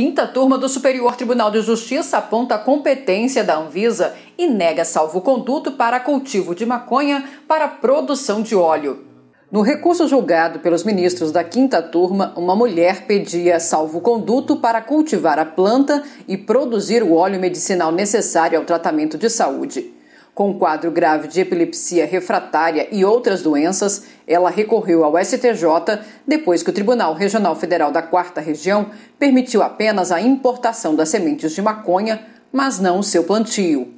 Quinta turma do Superior Tribunal de Justiça aponta a competência da Anvisa e nega salvo-conduto para cultivo de maconha para produção de óleo. No recurso julgado pelos ministros da quinta turma, uma mulher pedia salvo-conduto para cultivar a planta e produzir o óleo medicinal necessário ao tratamento de saúde. Com quadro grave de epilepsia refratária e outras doenças, ela recorreu ao STJ depois que o Tribunal Regional Federal da Quarta Região permitiu apenas a importação das sementes de maconha, mas não o seu plantio.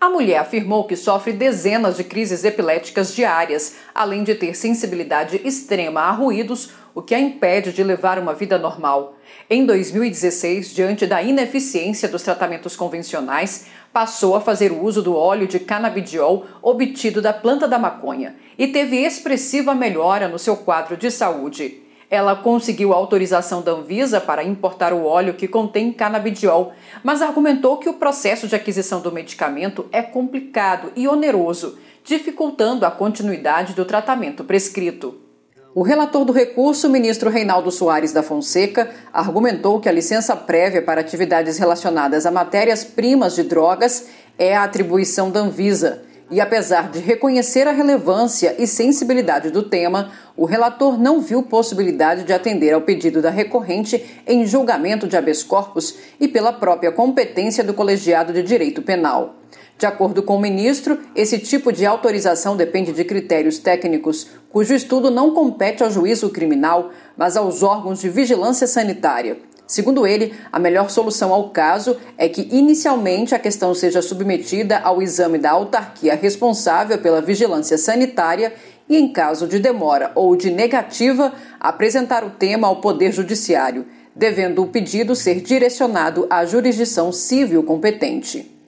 A mulher afirmou que sofre dezenas de crises epiléticas diárias, além de ter sensibilidade extrema a ruídos, o que a impede de levar uma vida normal. Em 2016, diante da ineficiência dos tratamentos convencionais, passou a fazer uso do óleo de canabidiol obtido da planta da maconha e teve expressiva melhora no seu quadro de saúde. Ela conseguiu autorização da Anvisa para importar o óleo que contém canabidiol, mas argumentou que o processo de aquisição do medicamento é complicado e oneroso, dificultando a continuidade do tratamento prescrito. O relator do recurso, ministro Reinaldo Soares da Fonseca, argumentou que a licença prévia para atividades relacionadas a matérias-primas de drogas é a atribuição da Anvisa e apesar de reconhecer a relevância e sensibilidade do tema, o relator não viu possibilidade de atender ao pedido da recorrente em julgamento de habeas corpus e pela própria competência do colegiado de direito penal. De acordo com o ministro, esse tipo de autorização depende de critérios técnicos, cujo estudo não compete ao juízo criminal, mas aos órgãos de vigilância sanitária. Segundo ele, a melhor solução ao caso é que inicialmente a questão seja submetida ao exame da autarquia responsável pela vigilância sanitária e, em caso de demora ou de negativa, apresentar o tema ao Poder Judiciário, devendo o pedido ser direcionado à jurisdição civil competente.